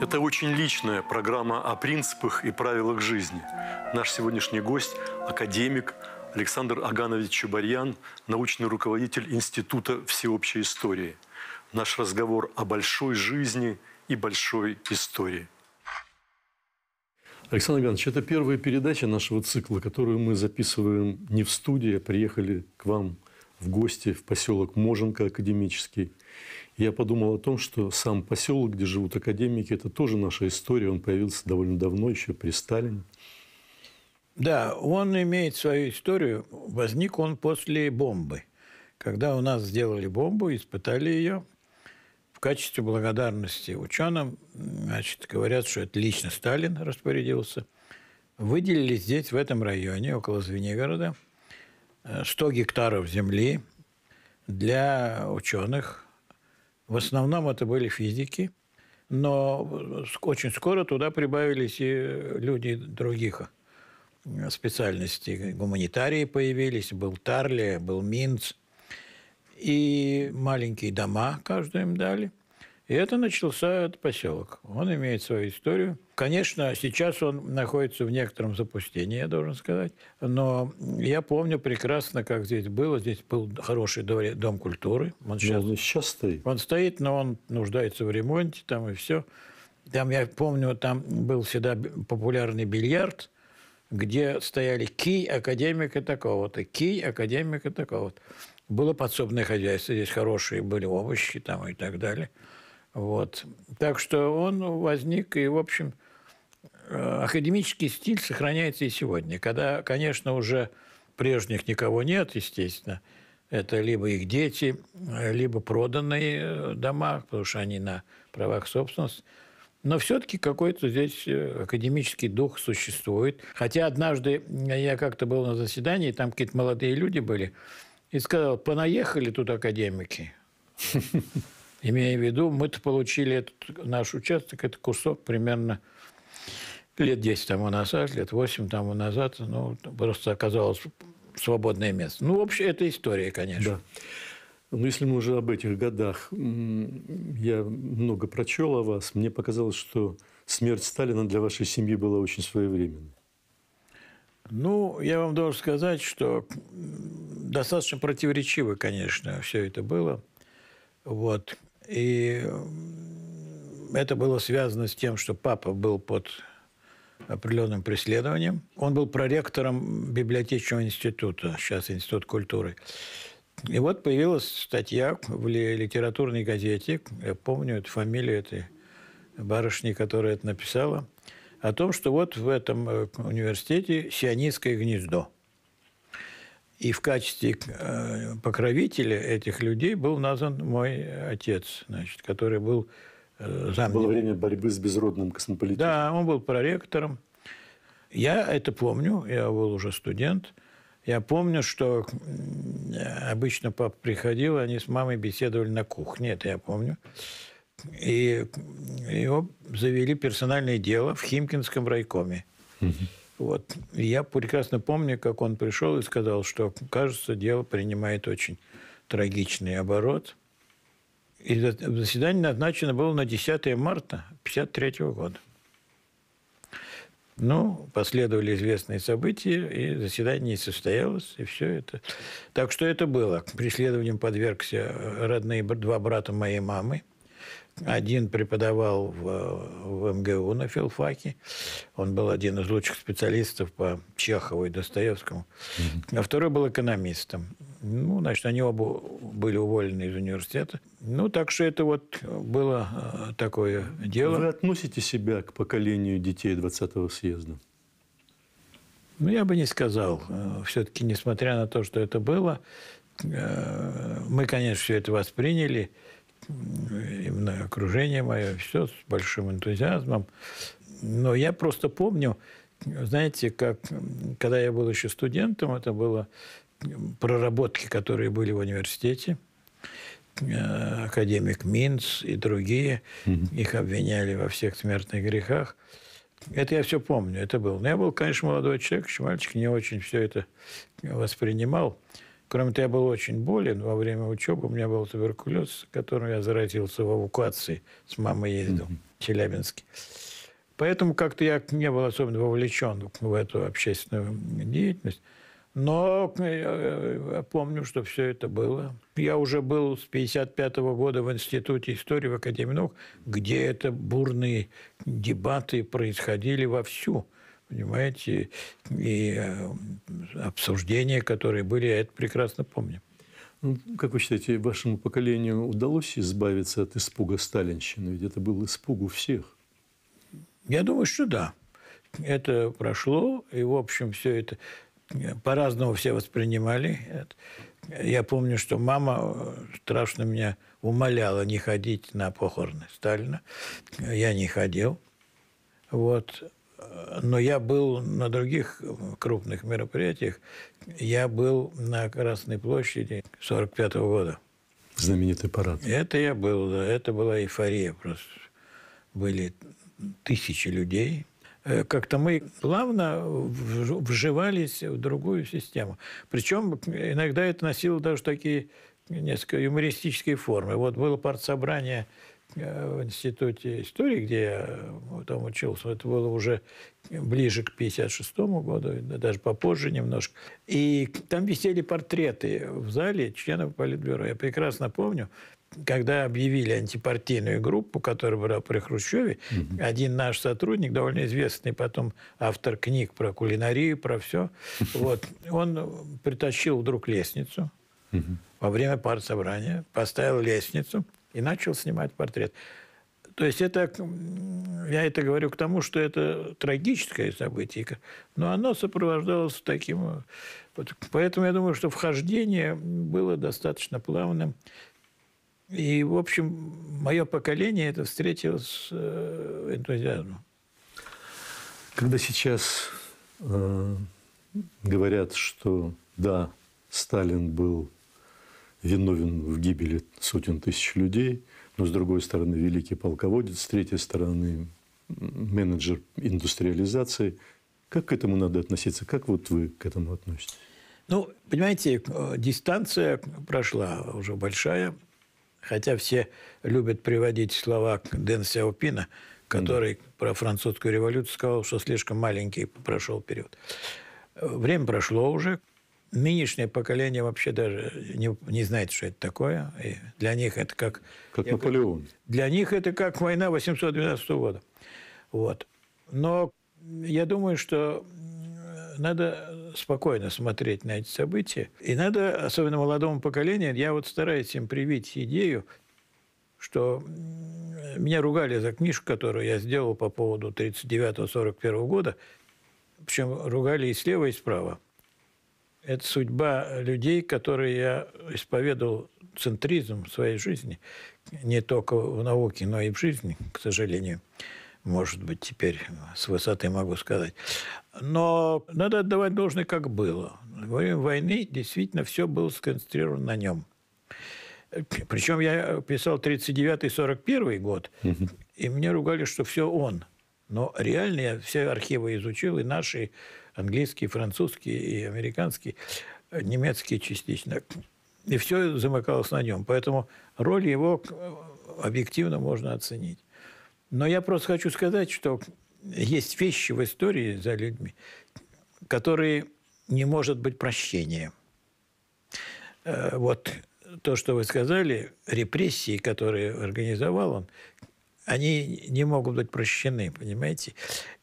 Это очень личная программа о принципах и правилах жизни. Наш сегодняшний гость – академик Александр Аганович Чубарьян, научный руководитель Института всеобщей истории. Наш разговор о большой жизни и большой истории. Александр Иванович, это первая передача нашего цикла, которую мы записываем не в студии, а приехали к вам в гости в поселок Моженко академический. Я подумал о том, что сам поселок, где живут академики, это тоже наша история. Он появился довольно давно, еще при Сталине. Да, он имеет свою историю. Возник он после бомбы. Когда у нас сделали бомбу, испытали ее, в качестве благодарности ученым, значит, говорят, что это лично Сталин распорядился, выделили здесь, в этом районе, около Звенигорода, 100 гектаров земли для ученых. В основном это были физики, но очень скоро туда прибавились и люди других э, специальностей. Гуманитарии появились, был Тарли, был Минц. И маленькие дома каждый им дали. И это начался этот поселок. Он имеет свою историю – Конечно, сейчас он находится в некотором запустении, я должен сказать. Но я помню прекрасно, как здесь было. Здесь был хороший дом культуры. Он сейчас, ну, сейчас стоит. Он стоит, но он нуждается в ремонте, там и все. Там, я помню, там был всегда популярный бильярд, где стояли кий академика такого-то, кий академика такого-то. Было подсобное хозяйство, здесь хорошие были овощи там и так далее. Вот. Так что он возник, и, в общем, Э, академический стиль сохраняется и сегодня, когда, конечно, уже прежних никого нет, естественно. Это либо их дети, либо проданные э, дома, потому что они на правах собственности. Но все-таки какой-то здесь э, академический дух существует. Хотя однажды я как-то был на заседании, там какие-то молодые люди были, и сказал, понаехали тут академики. Имея в виду, мы-то получили этот, наш участок, это кусок примерно – лет 10 тому назад, лет 8 тому назад, ну, просто оказалось свободное место. Ну, вообще, это история, конечно. Да. Но ну, если мы уже об этих годах, я много прочел о вас, мне показалось, что смерть Сталина для вашей семьи была очень своевременной. Ну, я вам должен сказать, что достаточно противоречиво, конечно, все это было. Вот. И это было связано с тем, что папа был под определенным преследованием. Он был проректором библиотечного института, сейчас Институт культуры. И вот появилась статья в литературной газете, я помню эту фамилию этой барышни, которая это написала, о том, что вот в этом э, университете сионистское гнездо. И в качестве э, покровителя этих людей был назван мой отец, значит, который был зам... Было время борьбы с безродным космополитизмом. Да, он был проректором. Я это помню, я был уже студент. Я помню, что обычно папа приходил, они с мамой беседовали на кухне, это я помню. И его завели персональное дело в Химкинском райкоме. Вот. я прекрасно помню, как он пришел и сказал, что, кажется, дело принимает очень трагичный оборот – и заседание назначено было на 10 марта 1953 года. Ну, последовали известные события, и заседание не состоялось, и все это. Так что это было. Преследованием подвергся э, родные два брата моей мамы. Один преподавал в, в МГУ на филфаке. Он был один из лучших специалистов по Чехову и Достоевскому. Mm-hmm. А второй был экономистом. Ну, значит, они оба были уволены из университета. Ну, так что это вот было э, такое дело. Вы относите себя к поколению детей 20-го съезда? Ну, я бы не сказал. Э, Все-таки, несмотря на то, что это было, э, мы, конечно, все это восприняли, именно окружение мое, все с большим энтузиазмом. Но я просто помню, знаете, как, когда я был еще студентом, это было проработки, которые были в университете, э, академик Минц и другие, угу. их обвиняли во всех смертных грехах. Это я все помню, это был. Но я был, конечно, молодой человек, еще мальчик, не очень все это воспринимал. Кроме того, я был очень болен во время учебы. У меня был туберкулез, которым я заразился в эвакуации. С мамой ездил mm-hmm. в Челябинске. Поэтому как-то я не был особенно вовлечен в эту общественную деятельность. Но э, я помню, что все это было. Я уже был с 55 -го года в Институте истории в Академии наук, где это бурные дебаты происходили вовсю. Понимаете? И э, обсуждения, которые были, я это прекрасно помню. Ну, как вы считаете, вашему поколению удалось избавиться от испуга Сталинщины? Ведь это был испуг у всех. Я думаю, что да. Это прошло, и, в общем, все это по-разному все воспринимали. Я помню, что мама э, страшно меня умоляла не ходить на похороны Сталина. Я не ходил. Вот. Но я был на других э, крупных мероприятиях. Я был на Красной площади 1945 года. Знаменитый парад. Это я был, да. Это была эйфория просто. Были тысячи людей, Э, как-то мы плавно вживались в другую систему. Причем иногда это носило даже такие несколько юмористические формы. Вот было партсобрание э, в институте истории, где я э, там учился, это было уже ближе к 56 году, даже попозже немножко. И там висели портреты в зале членов Политбюро. Я прекрасно помню, когда объявили антипартийную группу, которая была при Хрущеве, угу. один наш сотрудник, довольно известный потом автор книг про кулинарию, про все, вот, он притащил вдруг лестницу угу. во время партсобрания, поставил лестницу и начал снимать портрет. То есть это, я это говорю к тому, что это трагическое событие, но оно сопровождалось таким... Вот, поэтому я думаю, что вхождение было достаточно плавным. И, в общем, мое поколение это встретило с э, энтузиазмом. Когда сейчас э, говорят, что да, Сталин был виновен в гибели сотен тысяч людей, но с другой стороны великий полководец, с третьей стороны менеджер индустриализации. Как к этому надо относиться? Как вот вы к этому относитесь? Ну, понимаете, э, дистанция прошла уже большая. Хотя все любят приводить слова Дэн Сяопина, который да. про французскую революцию сказал, что слишком маленький прошел период. Время прошло уже. Нынешнее поколение вообще даже не, не знает, что это такое. И для них это как... Как Наполеон. Говорю, для них это как война 812 года. Вот. Но я думаю, что надо спокойно смотреть на эти события. И надо, особенно молодому поколению, я вот стараюсь им привить идею, что меня ругали за книжку, которую я сделал по поводу 39-41 года, причем ругали и слева, и справа. Это судьба людей, которые я исповедовал центризм в своей жизни, не только в науке, но и в жизни, к сожалению может быть, теперь с высоты могу сказать. Но надо отдавать должное, как было. Во время войны действительно все было сконцентрировано на нем. Причем я писал 39-41 год, и мне ругали, что все он. Но реально я все архивы изучил, и наши, английские, французские, и американские, немецкие частично. И все замыкалось на нем. Поэтому роль его э, объективно можно оценить. Но я просто хочу сказать, что есть вещи в истории за людьми, которые не может быть прощения. Э, вот то, что вы сказали, репрессии, которые организовал он, они не могут быть прощены, понимаете?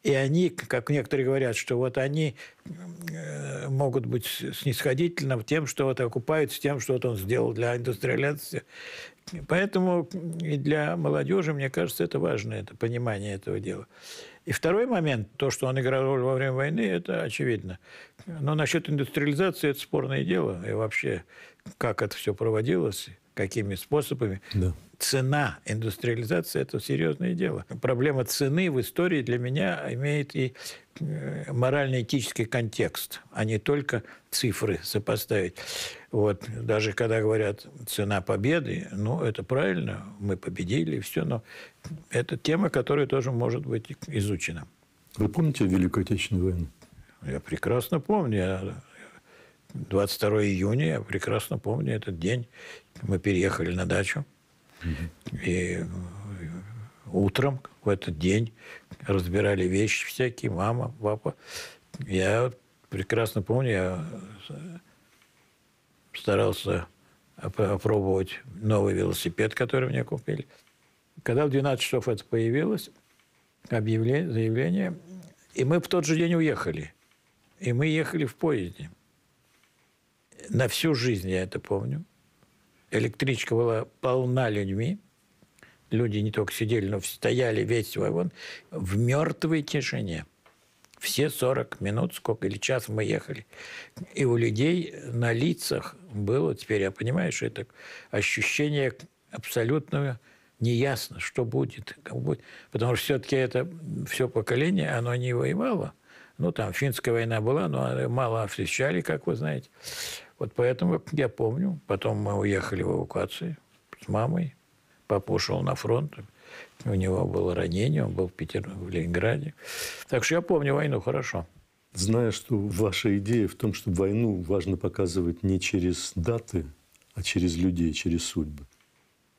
И они, как некоторые говорят, что вот они э, могут быть снисходительны тем, что вот окупаются тем, что вот он сделал для индустриализации. Поэтому и для молодежи, мне кажется, это важно, это понимание этого дела. И второй момент, то, что он играл роль во время войны, это очевидно. Но насчет индустриализации это спорное дело. И вообще, как это все проводилось, какими способами. Да. Цена индустриализации – это серьезное дело. Проблема цены в истории для меня имеет и э, морально-этический контекст, а не только цифры сопоставить. Вот, даже когда говорят «цена победы», ну, это правильно, мы победили, и все, но это тема, которая тоже может быть изучена. Вы помните Великую Отечественную войну? Я прекрасно помню. Я 22 июня, я прекрасно помню этот день. Мы переехали на дачу. И э, утром в этот день разбирали вещи всякие, мама, папа. Я прекрасно помню, я э, старался опробовать новый велосипед, который мне купили. Когда в 12 часов это появилось, объявление, заявление, и мы в тот же день уехали. И мы ехали в поезде на всю жизнь я это помню. Электричка была полна людьми. Люди не только сидели, но стояли весь вагон в мертвой тишине. Все 40 минут, сколько или час мы ехали. И у людей на лицах было, теперь я понимаю, что это ощущение абсолютного неясно, что будет, как будет. Потому что все-таки это все поколение, оно не воевало. Ну, там финская война была, но мало встречали, как вы знаете. Вот поэтому я помню, потом мы уехали в эвакуации с мамой, папа ушел на фронт, у него было ранение, он был в, Петербурге, в Ленинграде. Так что я помню войну хорошо. Зная, что ваша идея в том, что войну важно показывать не через даты, а через людей, через судьбы.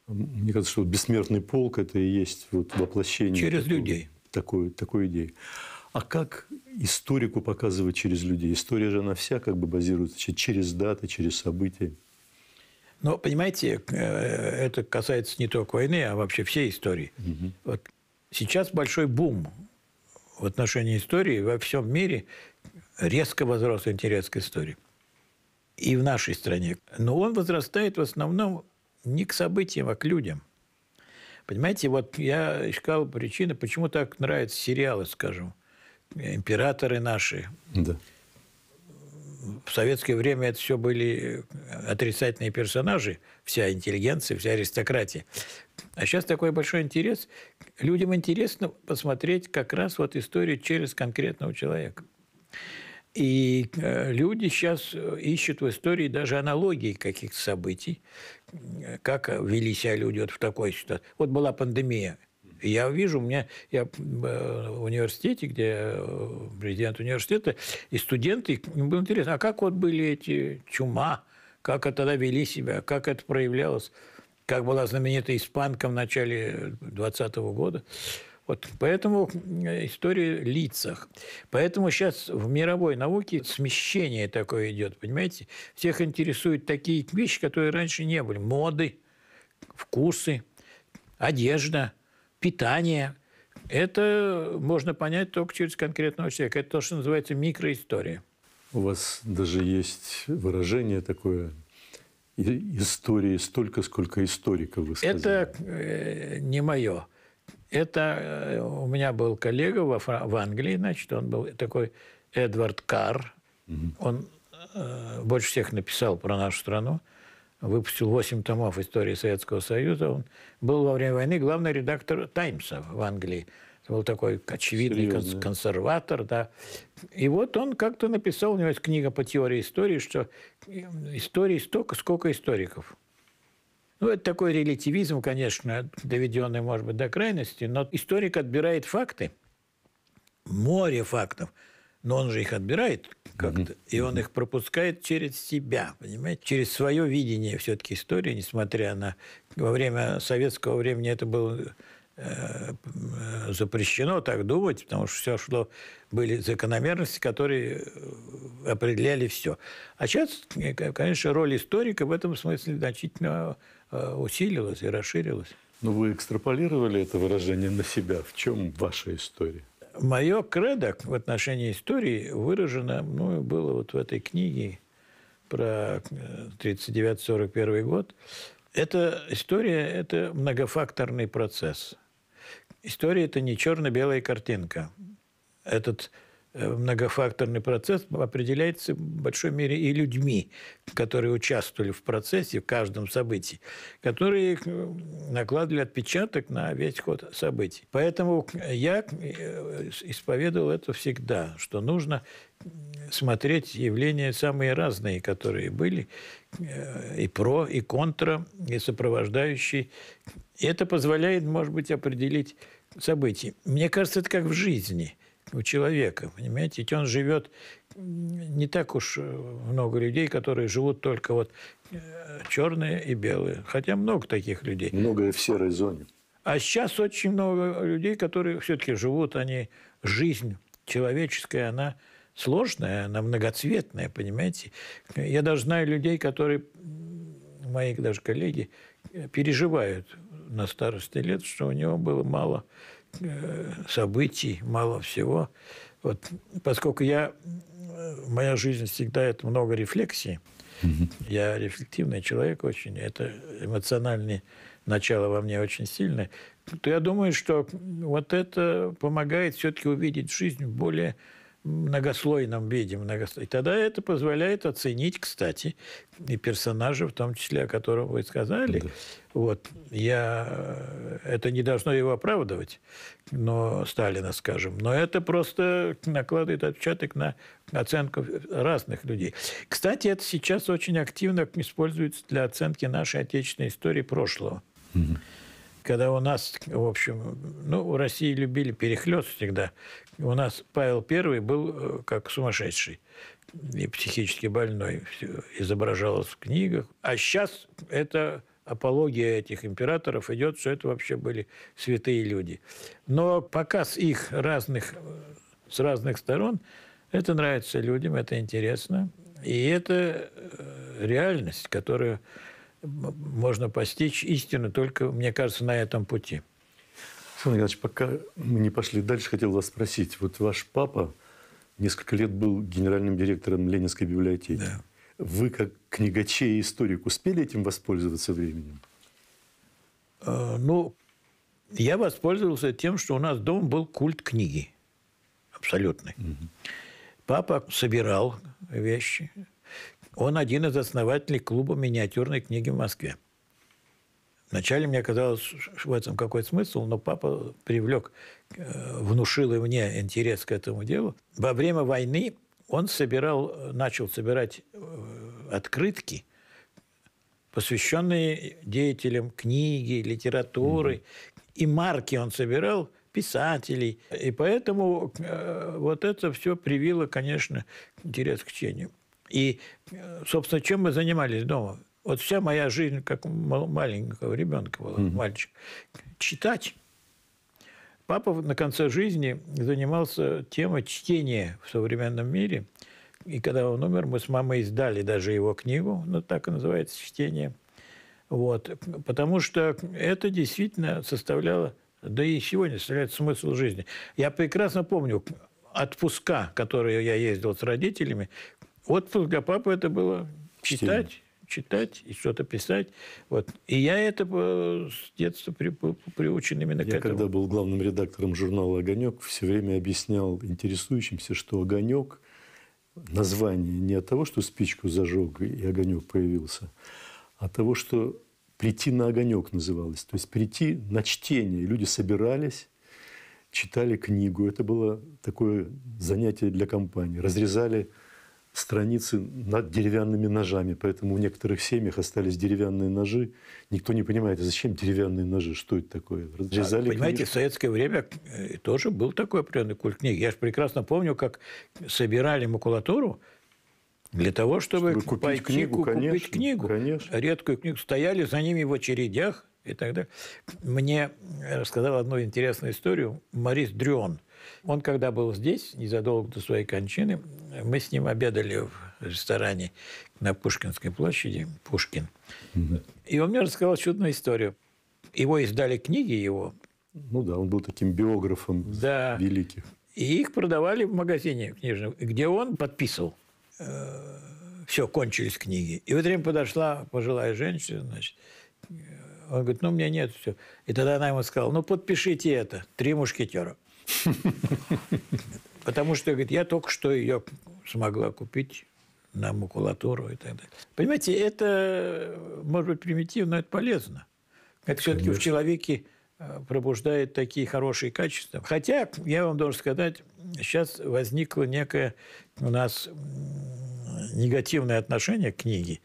Мне кажется, что бессмертный полк – это и есть вот воплощение через такой, людей. Такой, такой идеи. А как историку показывать через людей? История же она вся как бы базируется через даты, через события. Но, понимаете, э, это касается не только войны, а вообще всей истории. Угу. Вот сейчас большой бум в отношении истории во всем мире. Резко возрос интерес к истории. И в нашей стране. Но он возрастает в основном не к событиям, а к людям. Понимаете, вот я искал причины, почему так нравятся сериалы, скажем императоры наши. Да. В советское время это все были отрицательные персонажи, вся интеллигенция, вся аристократия. А сейчас такой большой интерес. Людям интересно посмотреть как раз вот историю через конкретного человека. И э, люди сейчас э, ищут в истории даже аналогии каких-то событий, э, как вели себя люди вот в такой ситуации. Вот была пандемия, и я вижу, у меня я э, в университете, где э, президент университета, и студенты, им было интересно, а как вот были эти чума, как это тогда вели себя, как это проявлялось, как была знаменита испанка в начале 2020 года. Вот поэтому история лицах. Поэтому сейчас в мировой науке смещение такое идет, понимаете? Всех интересуют такие вещи, которые раньше не были. Моды, вкусы, одежда – питание. Это можно понять только через конкретного человека. Это то, что называется микроистория. У вас даже есть выражение такое истории столько, сколько историков вы сказали. Это э, не мое. Это э, у меня был коллега во, в Англии, значит, он был такой Эдвард Карр. Угу. Он э, больше всех написал про нашу страну выпустил 8 томов истории Советского Союза. Он был во время войны главный редактор «Таймса» в Англии. Это был такой очевидный Серьезно. консерватор, да. И вот он как-то написал, у него есть книга по теории истории, что э, истории столько, сколько историков. Ну, это такой релятивизм, конечно, доведенный, может быть, до крайности, но историк отбирает факты, море фактов, но он же их отбирает, как-то. Mm-hmm. И он их пропускает через себя, понимаете? Через свое видение все-таки истории, несмотря на... Во время советского времени это было э, э, запрещено так думать, потому что все шло, были закономерности, которые э, определяли все. А сейчас, конечно, роль историка в этом смысле значительно усилилась и расширилась. Ну вы экстраполировали это выражение на себя. В чем ваша история? Мое кредо в отношении истории выражено ну, было вот в этой книге про 39-41 э, год. Это история – это многофакторный процесс. История – это не черно-белая картинка. Этот Э, многофакторный процесс определяется в большой мере и людьми, которые участвовали в процессе, в каждом событии, которые э, накладывали отпечаток на весь ход событий. Поэтому я э, исповедовал это всегда, что нужно смотреть явления самые разные, которые были, и про, и контра, и сопровождающие. И это позволяет, может быть, определить события. Мне кажется, это как в жизни – у человека, понимаете? Ведь он живет не так уж э, много людей, которые живут только вот э, черные и белые. Хотя много таких людей. Многое в серой зоне. А сейчас очень много людей, которые все-таки живут, они жизнь человеческая, она сложная, она многоцветная, понимаете? Я даже знаю людей, которые, мои даже коллеги, э, переживают на старости лет, что у него было мало Э, событий, мало всего. Вот, поскольку я, э, моя жизнь всегда это много рефлексий, угу. я рефлективный человек очень, это эмоциональное начало во мне очень сильное, то я думаю, что вот это помогает все-таки увидеть жизнь более многослойном виде. Многосло... И тогда это позволяет оценить, кстати, и персонажа, в том числе, о котором вы сказали. Да. Вот. Я... Э, это не должно его оправдывать, но Сталина, скажем. Но это просто накладывает отпечаток на оценку разных людей. Кстати, это сейчас очень активно используется для оценки нашей отечественной истории прошлого. Угу когда у нас, в общем, ну, у России любили перехлест всегда, у нас Павел I был э, как сумасшедший и психически больной. Все изображалось в книгах. А сейчас это апология этих императоров идет, что это вообще были святые люди. Но показ их разных, с разных сторон, это нравится людям, это интересно. И это э, реальность, которую можно постичь истину только, мне кажется, на этом пути. Александр Иванович, пока мы не пошли дальше, хотел вас спросить. Вот ваш папа несколько лет был генеральным директором Ленинской библиотеки. Да. Вы, как книгачей и историк, успели этим воспользоваться временем? А, ну, я воспользовался тем, что у нас дом был культ книги. Абсолютный. Угу. Папа собирал вещи. Он один из основателей клуба миниатюрной книги в Москве. Вначале мне казалось в этом какой смысл, но папа привлек, э, внушил и мне интерес к этому делу. Во время войны он собирал, начал собирать э, открытки, посвященные деятелям книги, литературы. Mm-hmm. И марки он собирал писателей. И поэтому э, вот это все привило, конечно, интерес к чтению. И, э, собственно, чем мы занимались дома? Вот вся моя жизнь, как маленького ребенка был mm-hmm. мальчик, читать. Папа на конце жизни занимался темой чтения в современном мире. И когда он умер, мы с мамой издали даже его книгу, ну, так и называется, «Чтение». Вот. Потому что это действительно составляло, да и сегодня составляет смысл жизни. Я прекрасно помню отпуска, которые я ездил с родителями. Отпуск для папы – это было читать, читать и что-то писать. Вот. И я это э, с детства при, приучен именно я к этому. Я когда был главным редактором журнала «Огонек», все время объяснял интересующимся, что «Огонек» название не от того, что спичку зажег и огонек появился, а от того, что «Прийти на огонек» называлось. То есть прийти на чтение. Люди собирались, читали книгу. Это было такое занятие для компании. Разрезали страницы над деревянными ножами, поэтому в некоторых семьях остались деревянные ножи. Никто не понимает, а зачем деревянные ножи, что это такое? Разрезали да, понимаете, книжку. в советское время э, тоже был такой определенный культ книг. Я же прекрасно помню, как собирали макулатуру для того, чтобы, чтобы купить пойти, книгу, купить книгу, конечно. редкую книгу. Стояли за ними в очередях и так далее. Мне э, рассказал одну интересную историю Марис Дрюон – он, когда был здесь, незадолго до своей кончины, мы с ним обедали в ресторане на Пушкинской площади, Пушкин. И он мне рассказал чудную историю. Его издали книги его. Ну да, он был таким биографом да. великих. И их продавали в магазине книжном, где он подписывал. Э, все, кончились книги. И вот время подошла пожилая женщина, значит, э, он говорит, ну, у меня нет все. И тогда она ему сказала, ну, подпишите это, «Три мушкетера». Потому что, говорит, я только что ее смогла купить на макулатуру и так далее. Понимаете, это, может быть, примитивно, но это полезно. Это все-таки в человеке Э, пробуждает такие хорошие качества. Хотя, я вам должен сказать, сейчас возникло некое у нас негативное отношение к книге.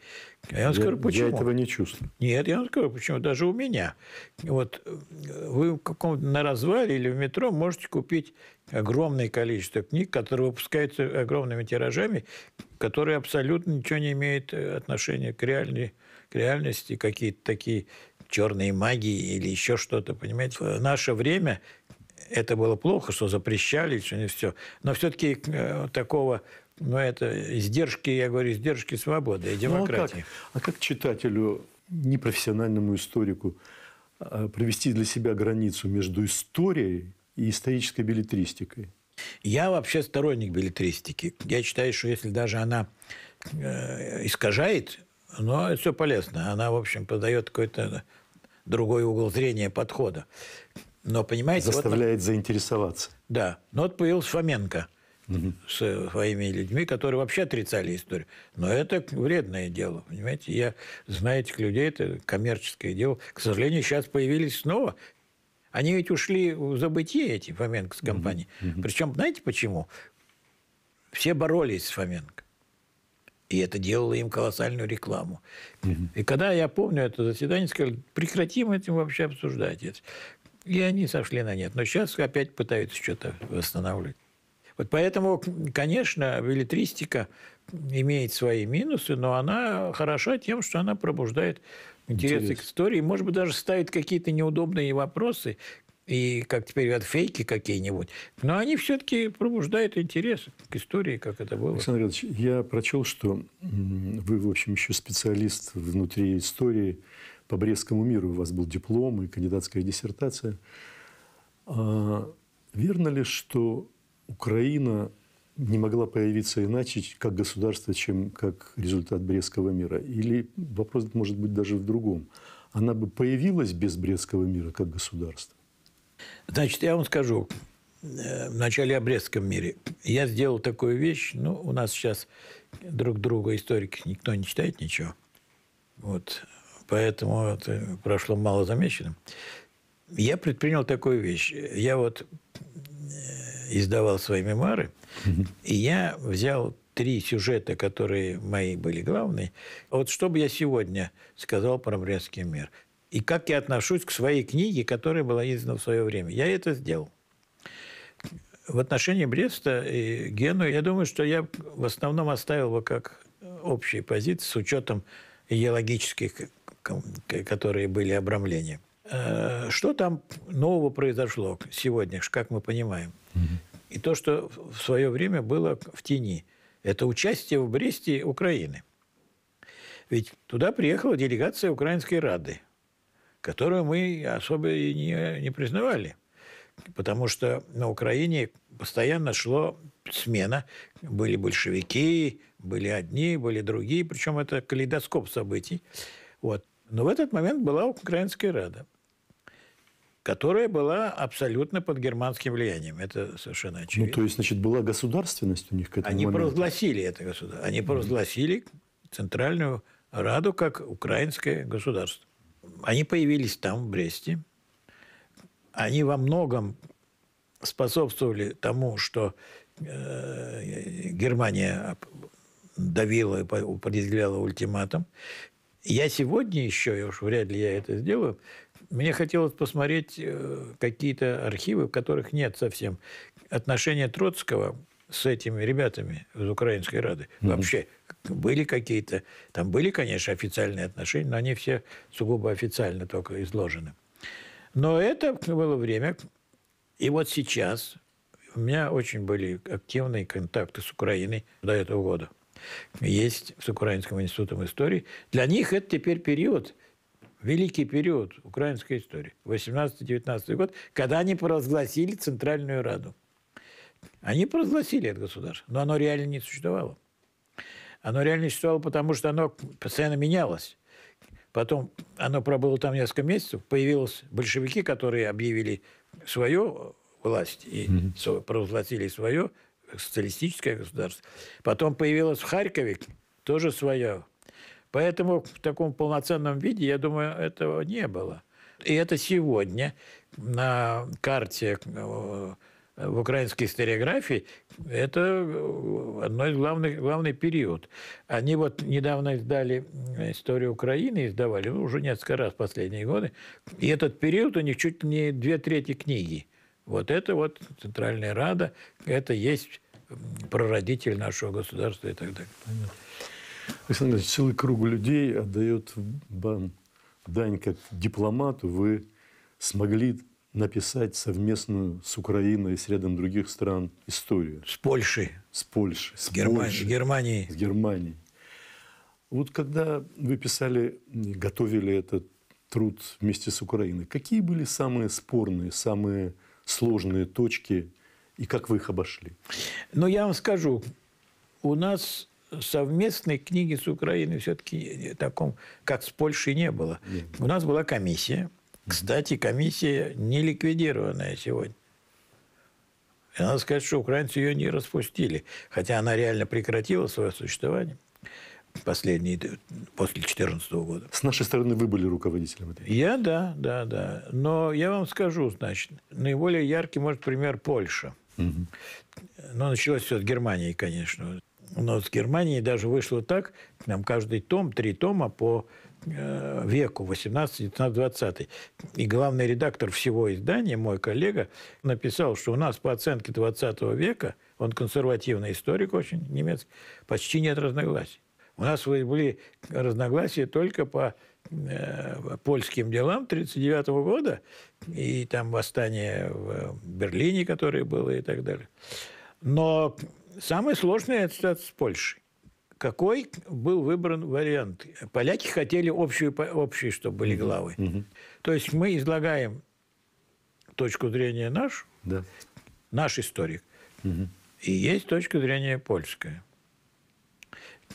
Я вам скажу, я, почему. Я этого не чувствую. Нет, я вам скажу, почему. Даже у меня. Вот э, вы в каком на развале или в метро можете купить огромное количество книг, которые выпускаются огромными тиражами, которые абсолютно ничего не имеют э, отношения к, реальной, к реальности, какие-то такие черной магии или еще что-то, понимаете. В э, наше время это было плохо, что запрещали, что не все. Но все-таки э, такого ну это издержки, я говорю, издержки свободы и демократии. Ну, а, как? а как читателю, непрофессиональному историку, э, провести для себя границу между историей и исторической билетристикой? Я вообще сторонник билетристики. Я считаю, что если даже она искажает, но это все полезно. Она, в общем, подает какой-то другой угол зрения подхода. Но понимаете... Заставляет вот, заинтересоваться. Да. Но вот появился Фоменко с э, своими людьми, которые вообще отрицали историю. Но это вредное дело, понимаете? Я знаю этих людей, это коммерческое дело. К сожалению, сейчас появились снова. Они ведь ушли в забытие, эти Фоменко с компанией. Причем, знаете почему? Все боролись с Фоменко. И это делало им колоссальную рекламу. Угу. И когда я помню это заседание, сказали, прекратим этим вообще обсуждать это. И они сошли на нет. Но сейчас опять пытаются что-то восстанавливать. Вот поэтому, конечно, билетристика имеет свои минусы, но она хороша тем, что она пробуждает интересы Интерес. к истории, может быть, даже ставит какие-то неудобные вопросы, и как теперь от фейки какие-нибудь. Но они все-таки пробуждают интерес к истории, как это было. Александр Ильич, я прочел, что вы, в общем, еще специалист внутри истории по Брестскому миру. У вас был диплом и кандидатская диссертация. А верно ли, что Украина не могла появиться иначе как государство, чем как результат Брестского мира? Или вопрос может быть даже в другом. Она бы появилась без Брестского мира как государство? Значит, я вам скажу, э, в начале обрезском мире я сделал такую вещь, ну, у нас сейчас друг друга историки никто не читает ничего, вот, поэтому это прошло мало замечено. Я предпринял такую вещь. Я вот э, издавал свои мемуары, и я взял три сюжета, которые мои были главные. Вот что бы я сегодня сказал про Брянский мир? и как я отношусь к своей книге, которая была издана в свое время. Я это сделал. В отношении Бреста и Гену, я думаю, что я в основном оставил его как общие позиции с учетом идеологических, которые были обрамления. Э, что там нового произошло сегодня, как мы понимаем? И то, что в свое время было в тени, это участие в Бресте Украины. Ведь туда приехала делегация Украинской Рады – которую мы особо и не, не признавали. Потому что на Украине постоянно шло смена. Были большевики, были одни, были другие. Причем это калейдоскоп событий. Вот. Но в этот момент была Украинская Рада, которая была абсолютно под германским влиянием. Это совершенно ну, очевидно. Ну, то есть, значит, была государственность у них к этому Они моменту. провозгласили это государство. Они провозгласили Центральную Раду как украинское государство. Они появились там, в Бресте. Они во многом способствовали тому, что э, Германия давила и определяла ультиматум. Я сегодня еще, я уж вряд ли я это сделаю, мне хотелось посмотреть э, какие-то архивы, в которых нет совсем отношения Троцкого с этими ребятами из Украинской Рады. Mm-hmm. Вообще, были какие-то, там были, конечно, официальные отношения, но они все сугубо официально только изложены. Но это было время, и вот сейчас у меня очень были активные контакты с Украиной до этого года. Есть с Украинским институтом истории. Для них это теперь период, великий период украинской истории, 18-19 год, когда они провозгласили Центральную Раду. Они провозгласили это государство, но оно реально не существовало. Оно реально существовало, потому что оно постоянно менялось. Потом оно пробыло там несколько месяцев, появились большевики, которые объявили свою власть и mm-hmm. провозгласили свое социалистическое государство. Потом появилось в Харькове тоже свое. Поэтому в таком полноценном виде, я думаю, этого не было. И это сегодня на карте э, в украинской историографии, это э, одно из главных, главный период. Они вот недавно издали э, историю Украины, издавали ну, уже несколько раз последние годы, и этот период у них чуть не две трети книги. Вот это вот Центральная Рада, это есть прародитель нашего государства и так далее. Понятно. Александр Ильич, целый круг людей отдает вам дань как дипломату. Вы смогли написать совместную с Украиной и с рядом других стран историю. С Польшей. С Польшей. С, с, Герман... Польшей, Германией. С Германией. Вот когда вы писали, готовили этот труд вместе с Украиной, какие были самые спорные, самые сложные точки и как вы их обошли? Ну, я вам скажу, у нас совместной книги с Украиной все-таки таком, как с Польшей, не было. Нет. У нас была комиссия – кстати, комиссия не ликвидированная сегодня. И надо сказать, что украинцы ее не распустили, хотя она реально прекратила свое существование последние, после 2014 года. С нашей стороны вы были руководителем этого? Я, да, да, да. Но я вам скажу, значит, наиболее яркий, может, пример Польша. Угу. Но началось все с Германии, конечно. Но с Германии даже вышло так, там каждый том, три тома по Э, веку, 18, 19, 20. И главный редактор всего издания, мой коллега, написал, что у нас по оценке 20 века, он консервативный историк очень немецкий, почти нет разногласий. У нас были разногласия только по э, польским делам 1939 года и там восстание в Берлине, которое было и так далее. Но самое сложное – это с Польшей какой был выбран вариант. Поляки хотели общую, общие, чтобы были главы. Угу. То есть мы излагаем точку зрения наш, да. наш историк, угу. и есть точка зрения польская.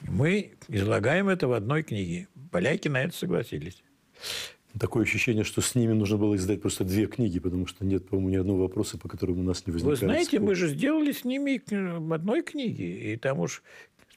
Мы излагаем это в одной книге. Поляки на это согласились. Такое ощущение, что с ними нужно было издать просто две книги, потому что нет, по-моему, ни одного вопроса, по которому у нас не возникает. Вы знаете, спор. мы же сделали с ними в э, одной книге, и там уж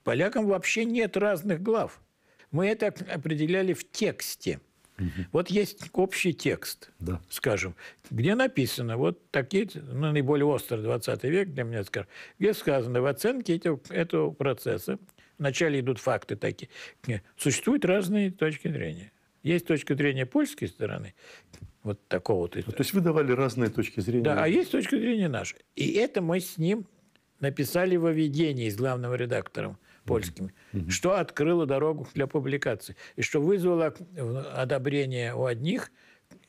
полякам вообще нет разных глав. Мы это определяли в тексте. Угу. Вот есть общий текст, да. скажем, где написано, вот такие, ну, наиболее острый 20 век для меня, скажем, где сказано, в оценке этого, этого процесса, вначале идут факты такие, существуют разные точки зрения. Есть точка зрения польской стороны, вот такого вот. Ну, то есть вы давали разные точки зрения. Да, а есть точка зрения наша. И это мы с ним написали в введении с главным редактором польскими, угу. что открыло дорогу для публикации и что вызвало одобрение у одних –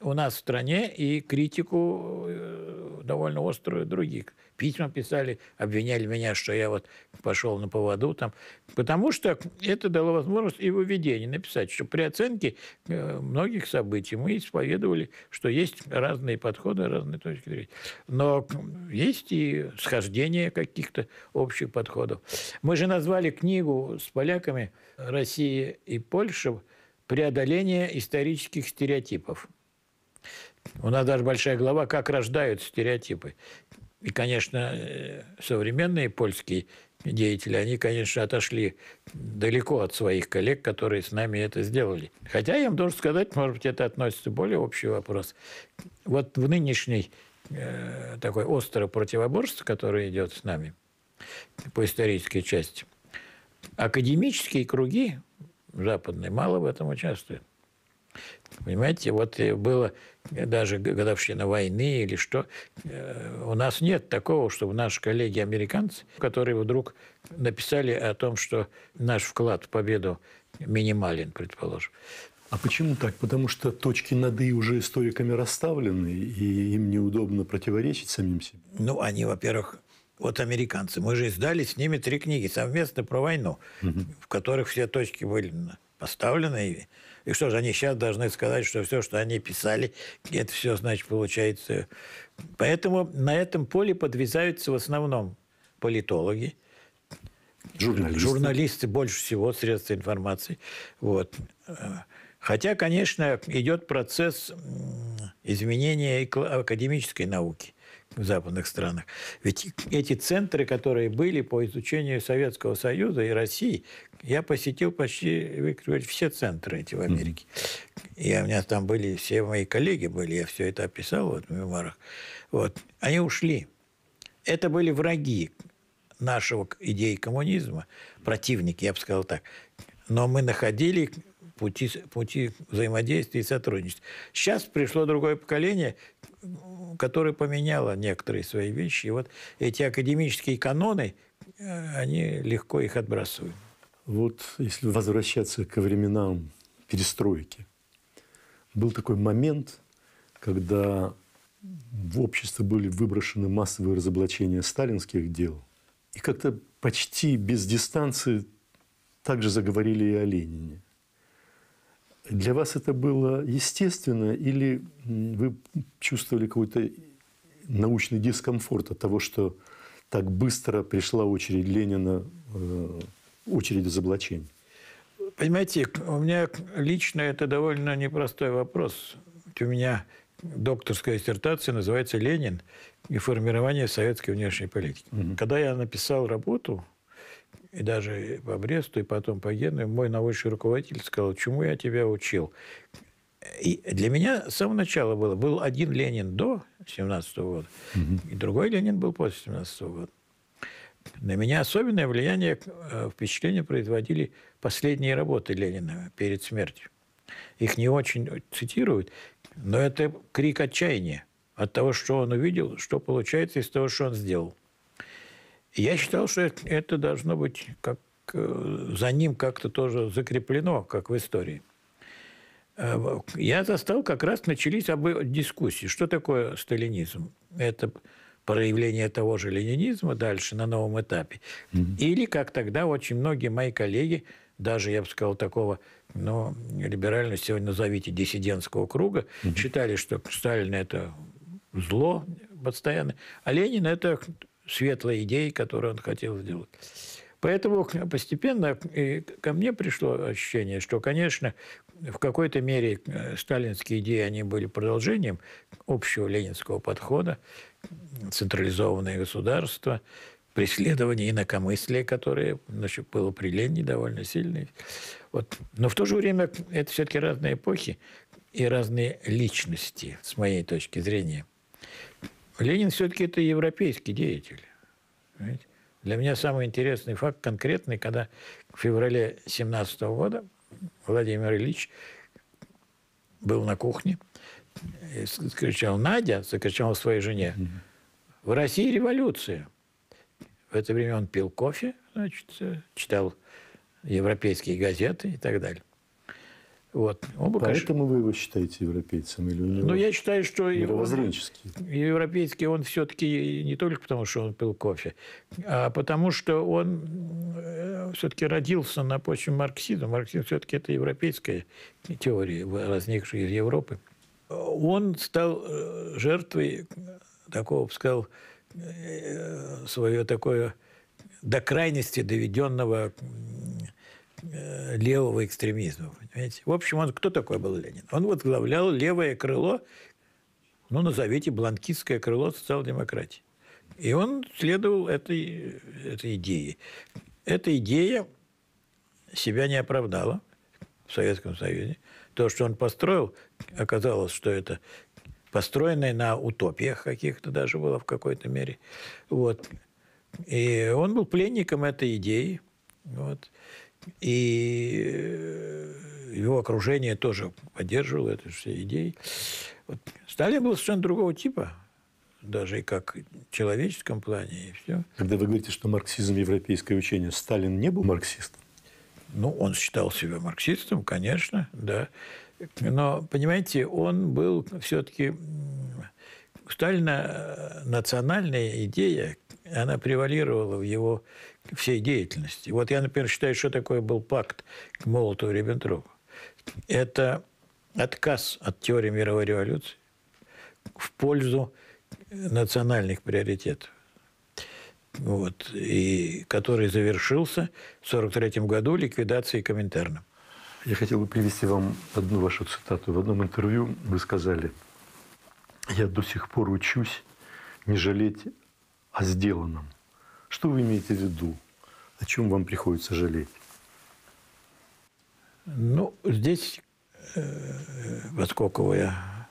у нас в стране и критику э, довольно острую других. Письма писали, обвиняли меня, что я вот пошел на поводу там. Потому что это дало возможность и выведение написать, что при оценке э, многих событий мы исповедовали, что есть разные подходы, разные точки зрения. Но есть и схождение каких-то общих подходов. Мы же назвали книгу с поляками «Россия и Польша. Преодоление исторических стереотипов». У нас даже большая глава, как рождаются стереотипы. И, конечно, э, современные польские деятели, они, конечно, отошли далеко от своих коллег, которые с нами это сделали. Хотя я им должен сказать, может быть, это относится более общий вопрос. Вот в нынешней э, такой острое противоборство, которое идет с нами по исторической части, академические круги западные мало в этом участвуют. Понимаете, вот э, было э, даже годовщина войны или что. Э, у нас нет такого, чтобы наши коллеги-американцы, которые вдруг написали о том, что наш вклад в победу минимален, предположим. А почему так? Потому что точки над «и» уже историками расставлены, и им неудобно противоречить самим себе. Ну, они, во-первых, вот американцы. Мы же издали с ними три книги совместно про войну, угу. в которых все точки были поставлены. И что же, они сейчас должны сказать, что все, что они писали, это все, значит, получается. Поэтому на этом поле подвязаются в основном политологи, журналисты, журналисты больше всего, средства информации. Вот. Хотя, конечно, идет процесс изменения академической науки в западных странах. Ведь эти центры, которые были по изучению Советского Союза и России, я посетил почти все центры эти в Америке. И у меня там были, все мои коллеги были, я все это описал вот, в мемуарах. Вот. Они ушли. Это были враги нашего идеи коммунизма, противники, я бы сказал так. Но мы находили пути, пути взаимодействия и сотрудничества. Сейчас пришло другое поколение, которая поменяла некоторые свои вещи. И вот эти академические каноны, э, они легко их отбрасывают. Вот если возвращаться ко временам перестройки, был такой момент, когда в обществе были выброшены массовые разоблачения сталинских дел. И как-то почти без дистанции также заговорили и о Ленине. Для вас это было естественно или вы чувствовали какой-то научный дискомфорт от того, что так быстро пришла очередь Ленина, э, очередь изоблачений? Понимаете, у меня лично это довольно непростой вопрос. у меня докторская диссертация называется «Ленин и формирование советской внешней политики». Угу. Когда я написал работу, и даже по Бресту, и потом по Генуе, мой научный руководитель сказал, чему я тебя учил. И для меня с самого начала было, был один Ленин до 17 -го года, угу. и другой Ленин был после 17 года. На меня особенное влияние, э, впечатление производили последние работы Ленина перед смертью. Их не очень цитируют, но это крик отчаяния от того, что он увидел, что получается из того, что он сделал. Я считал, что это должно быть как э, за ним как-то тоже закреплено, как в истории. Э, я застал, как раз начались об дискуссии. Что такое сталинизм? Это проявление того же ленинизма дальше на новом этапе? Угу. Или, как тогда очень многие мои коллеги, даже, я бы сказал, такого, ну, либерально сегодня назовите диссидентского круга, угу. считали, что Сталин – это зло постоянно, а Ленин – это светлой идеи, которую он хотел сделать. Поэтому постепенно ко мне пришло ощущение, что, конечно, в какой-то мере э, сталинские идеи, они были продолжением общего ленинского подхода, централизованное государство, преследование инакомыслия, которое значит, было при Ленине довольно сильное. Вот. Но в то же время это все-таки разные эпохи и разные личности, с моей точки зрения. Ленин все-таки это европейский деятель. Для меня самый интересный факт конкретный, когда в феврале 17 года Владимир Ильич был на кухне и скричал «Надя!» закричал своей жене «В России революция!» В это время он пил кофе, значит, э, читал европейские газеты и так далее. Вот. Он Поэтому конечно... вы его считаете европейцем? Или ну, я считаю, что мировоззренческий. европейский он все-таки не только потому, что он пил кофе, а потому что он э, все-таки родился на почве марксизма. Марксизм все-таки это европейская теория, возникшая из Европы. Он стал э, жертвой такого, сказал, э, свое такое до крайности доведенного Э, левого экстремизма. Понимаете? В общем, он кто такой был Ленин? Он возглавлял левое крыло, ну, назовите, бланкистское крыло социал-демократии. И он следовал этой, этой идее. Эта идея себя не оправдала в Советском Союзе. То, что он построил, оказалось, что это построенное на утопиях каких-то даже было в какой-то мере. Вот. И он был пленником этой идеи. Вот. И э, его окружение тоже поддерживало эту все идеи. Вот Сталин был совершенно другого типа, даже и как в человеческом плане, и все. Когда вы говорите, что марксизм – европейское учение, Сталин не был марксистом? Ну, он считал себя марксистом, конечно, да. Но, понимаете, он был все-таки... У Сталина э, национальная идея, она превалировала в его всей деятельности. Вот я, например, считаю, что такое был пакт к Молотову-Риббентропу. Это отказ от теории мировой революции в пользу национальных приоритетов, вот, и который завершился в 1943 году ликвидацией Коминтерна. Я хотел бы привести вам одну вашу цитату. В одном интервью вы сказали, я до сих пор учусь не жалеть о сделанном – что вы имеете в виду? О чем вам приходится жалеть? Ну, здесь, э, поскольку я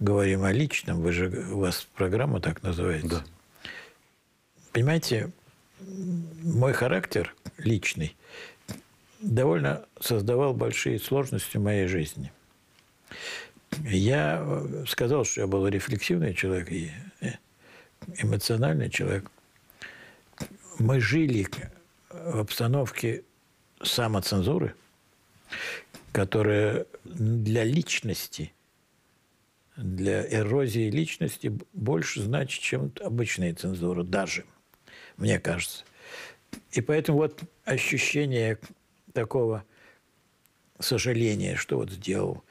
говорим о личном, вы же, у вас программа так называется. Да. Понимаете, мой характер личный довольно создавал большие сложности в моей жизни. Я сказал, что я был рефлексивный человек и э, эмоциональный человек – мы жили э, в обстановке самоцензуры, которая для личности, для эрозии личности больше значит, чем обычная цензура даже, мне кажется. И поэтому вот ощущение такого сожаления, что вот сделал,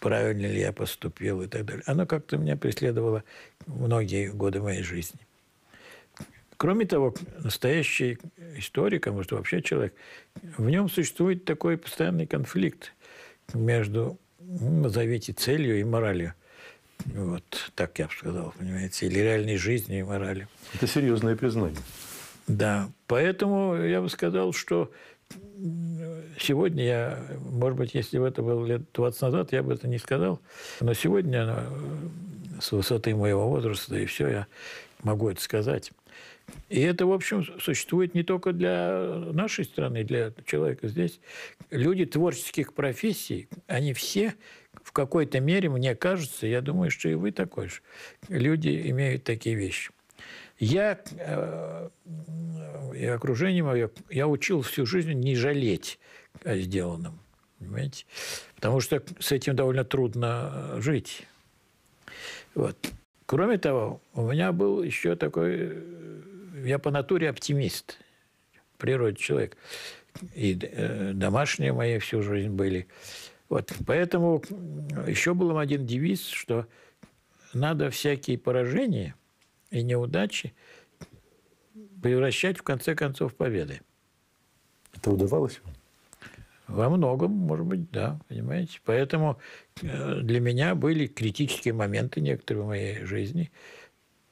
правильно ли я поступил и так далее, оно как-то меня преследовало многие годы моей жизни. Кроме того, настоящий историк, а может вообще человек, в нем существует такой постоянный конфликт между, ну, назовите, целью и моралью. Вот так я бы сказал, понимаете, или реальной жизнью и моралью. Это серьезное признание. Да, поэтому я бы сказал, что сегодня я, может быть, если бы это было лет 20 назад, я бы это не сказал, но сегодня э, с высоты моего возраста и все, я могу это сказать. И это, в общем, существует не только для нашей страны, для человека здесь. Люди творческих профессий, они все в какой-то мере, мне кажется, я думаю, что и вы такой же, люди имеют такие вещи. Я э, и окружение мое, я учил всю жизнь не жалеть о сделанном. Понимаете? Потому что с этим довольно трудно э, жить. Вот. Кроме того, у меня был еще такой э, я по натуре оптимист, природе человек. И э, домашние мои всю жизнь были. Вот, поэтому еще был один девиз, что надо всякие поражения и неудачи превращать в конце концов в победы. Это удавалось вам? Во многом, может быть, да, понимаете. Поэтому э, для меня были критические моменты некоторые в моей жизни.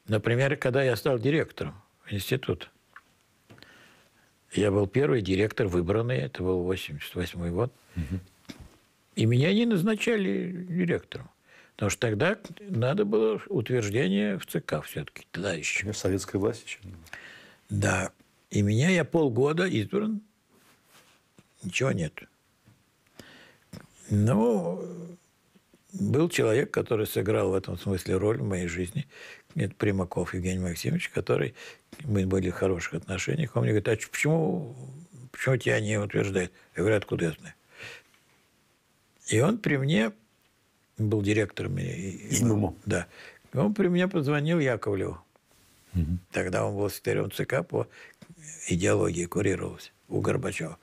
Например, когда я стал директором институт. Я был первый директор выбранный, это был 88 год. Угу. И меня не назначали директором. Потому что тогда надо было утверждение в ЦК все-таки. Тогда еще. В советской власти еще. Да. И меня я полгода избран. Ничего нет. Ну, был человек, который сыграл в этом смысле роль в моей жизни, это Примаков Евгений Максимович, который, мы были в хороших отношениях, он мне говорит, а почему, почему тебя не утверждают? Я говорю, откуда я знаю? И он при мне, был директором ИММО, да, и он при мне позвонил Яковлеву. Угу. Тогда он был секретарем ЦК по идеологии, курировался у Горбачева.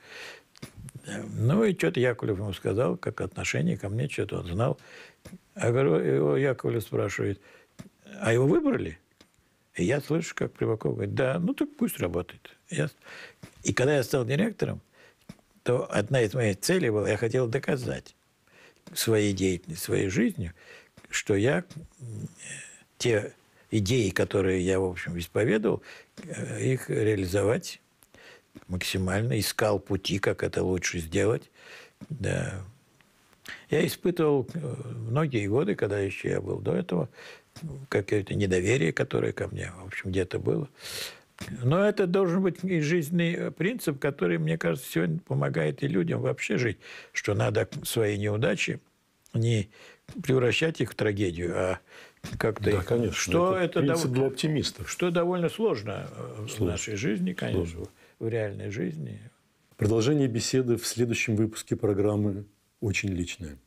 Ну, и что-то Яковлев ему сказал, как отношение ко мне, что-то он знал. А его Яковлев спрашивает – а его выбрали. И я слышу, как Примаков говорит, да, ну так пусть работает. Я... И когда я стал директором, то одна из моих целей была, я хотел доказать своей деятельностью, своей жизнью, что я те идеи, которые я, в общем, исповедовал, э, их реализовать максимально, искал пути, как это лучше сделать. Да. Я испытывал э, многие годы, когда еще я был до этого, какое-то недоверие, которое ко мне, в общем, где-то было. Но это должен быть и жизненный э, принцип, который, мне кажется, сегодня помогает и людям вообще жить, что надо свои неудачи не превращать их в трагедию, а как-то да, конечно. Что это, это принцип дов... для оптимистов. Что довольно сложно, э, сложно. в нашей жизни, конечно, сложно. в реальной жизни. Продолжение беседы в следующем выпуске программы «Очень личное».